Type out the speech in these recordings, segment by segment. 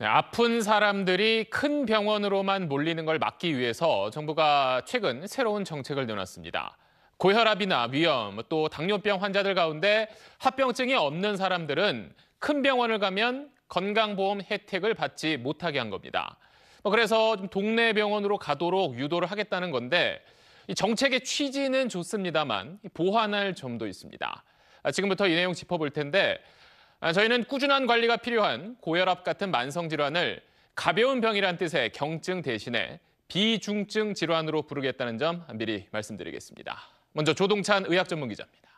네, 아픈 사람들이 큰 병원으로만 몰리는 걸 막기 위해서 정부가 최근 새로운 정책을 내놨습니다. 고혈압이나 위염, 또 당뇨병 환자들 가운데 합병증이 없는 사람들은 큰 병원을 가면 건강보험 혜택을 받지 못하게 한 겁니다. 뭐 그래서 동네 병원으로 가도록 유도를 하겠다는 건데 정책의 취지는 좋습니다만 보완할 점도 있습니다. 아, 지금부터 이 내용 짚어볼 텐데 아, 저희는 꾸준한 관리가 필요한 고혈압 같은 만성 질환을 가벼운 병이란 뜻의 경증 대신에 비중증 질환으로 부르겠다는 점 미리 말씀드리겠습니다. 먼저 조동찬 의학 전문 기자입니다.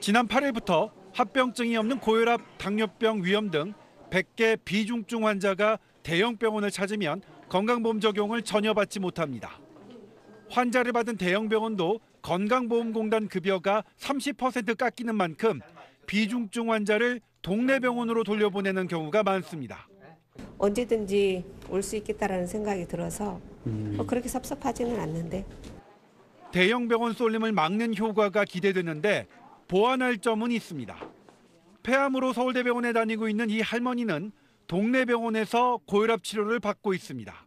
지난 8일부터 합병증이 없는 고혈압, 당뇨병, 위염 등 100개 비중증 환자가 대형 병원을 찾으면 건강보험 적용을 전혀 받지 못합니다. 환자를 받은 대형 병원도 건강보험공단 급여가 30% 깎이는 만큼 비중증 환자를 동네 병원으로 돌려보내는 경우가 많습니다. 언제든지 올 수 있겠다라는 생각이 들어서 뭐 음. 그렇게 섭섭하지는 않는데. 대형 병원 쏠림을 막는 효과가 기대되는데 보완할 점은 있습니다. 폐암으로 서울대병원에 다니고 있는 이 할머니는 동네 병원에서 고혈압 치료를 받고 있습니다.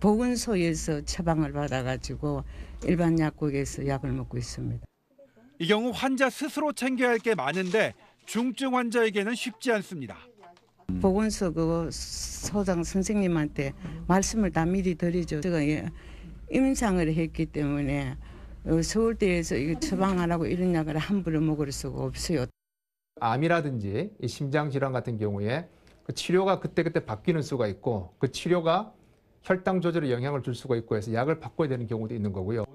보건소에서 처방을 받아가지고 일반 약국에서 약을 먹고 있습니다. 이 경우 환자 스스로 챙겨야 할 게 많은데 중증 환자에게는 쉽지 않습니다. 보건소 그 소장 선생님한테 말씀을 다 미리 드리죠. 제가 예, 임상을 했기 때문에 어, 서울대에서 이거 처방하라고 이런 약을 함부로 먹을 수가 없어요. 암이라든지 심장 질환 같은 경우에 그 치료가 그때그때 바뀌는 수가 있고 그 치료가 혈당 조절에 영향을 줄 수가 있고 해서 약을 바꿔야 되는 경우도 있는 거고요.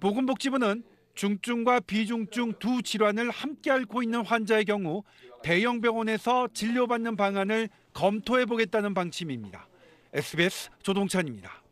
보건복지부는 중증과 비중증 두 질환을 함께 앓고 있는 환자의 경우 대형 병원에서 진료받는 방안을 검토해 보겠다는 방침입니다. SBS 조동찬입니다.